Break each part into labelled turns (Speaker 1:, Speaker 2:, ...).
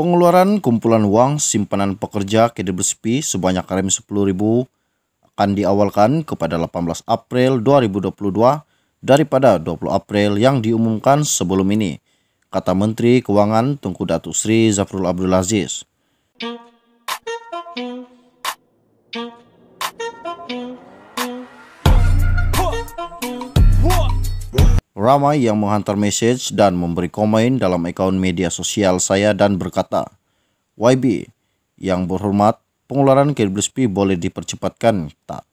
Speaker 1: Pengeluaran kumpulan uang simpanan pekerja KDBSP sebanyak rm 10.000 akan diawalkan kepada 18 April 2022 daripada 20 April yang diumumkan sebelum ini, kata Menteri Keuangan Tengku Datuk Sri Zafrul Abdul Aziz. Ramai yang menghantar message dan memberi komen dalam akun media sosial saya dan berkata, YB, yang berhormat, pengeluaran k boleh dipercepatkan tak?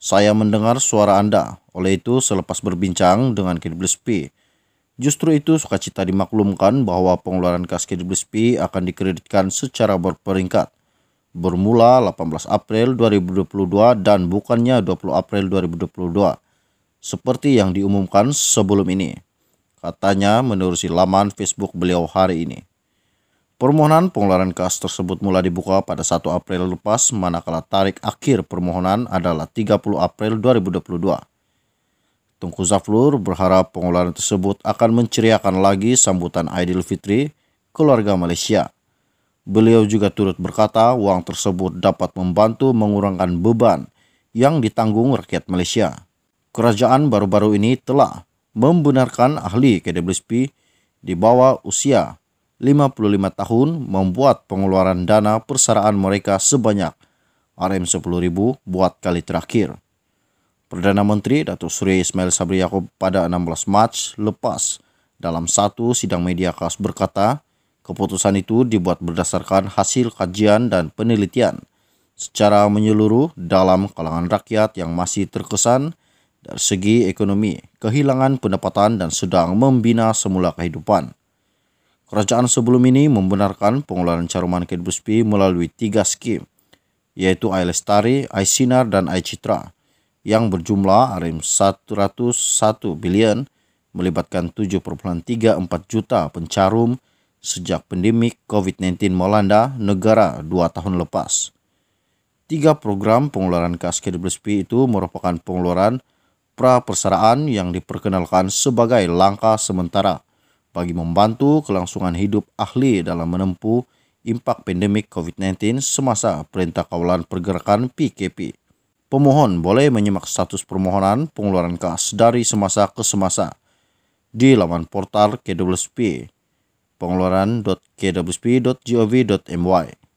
Speaker 1: Saya mendengar suara Anda, oleh itu selepas berbincang dengan k justru itu sukacita dimaklumkan bahwa pengeluaran kas k akan dikreditkan secara berperingkat, bermula 18 April 2022 dan bukannya 20 April 2022 seperti yang diumumkan sebelum ini. Katanya menurut laman Facebook beliau hari ini. Permohonan pengeluaran kas tersebut mulai dibuka pada 1 April lepas manakala tarik akhir permohonan adalah 30 April 2022. Tungku Zaflur berharap pengeluaran tersebut akan menceriakan lagi sambutan Aidil Fitri keluarga Malaysia. Beliau juga turut berkata uang tersebut dapat membantu mengurangkan beban yang ditanggung rakyat Malaysia. Kerajaan baru-baru ini telah membenarkan ahli KWSP di bawah usia 55 tahun membuat pengeluaran dana persaraan mereka sebanyak RM10.000 buat kali terakhir. Perdana Menteri Datuk Seri Ismail Sabri Yaakob pada 16 Mac lepas dalam satu sidang media khas berkata, keputusan itu dibuat berdasarkan hasil kajian dan penelitian secara menyeluruh dalam kalangan rakyat yang masih terkesan dari segi ekonomi, kehilangan pendapatan dan sedang membina semula kehidupan. Kerajaan sebelum ini membenarkan pengeluaran caruman Kedbuspi melalui tiga skim, yaitu Ailestari, Sinar, dan Aicitra, yang berjumlah rm 101 bilion melibatkan 7,34 juta pencarum sejak pandemik COVID-19 melanda negara dua tahun lepas. Tiga program pengeluaran kas KWSP itu merupakan pengeluaran pra yang diperkenalkan sebagai langkah sementara bagi membantu kelangsungan hidup ahli dalam menempuh impak pandemik COVID-19 semasa Perintah Kawalan Pergerakan PKP. Pemohon boleh menyimak status permohonan pengeluaran kas dari semasa ke semasa di laman portal KWSP pengeluaran.kwsp.gov.my.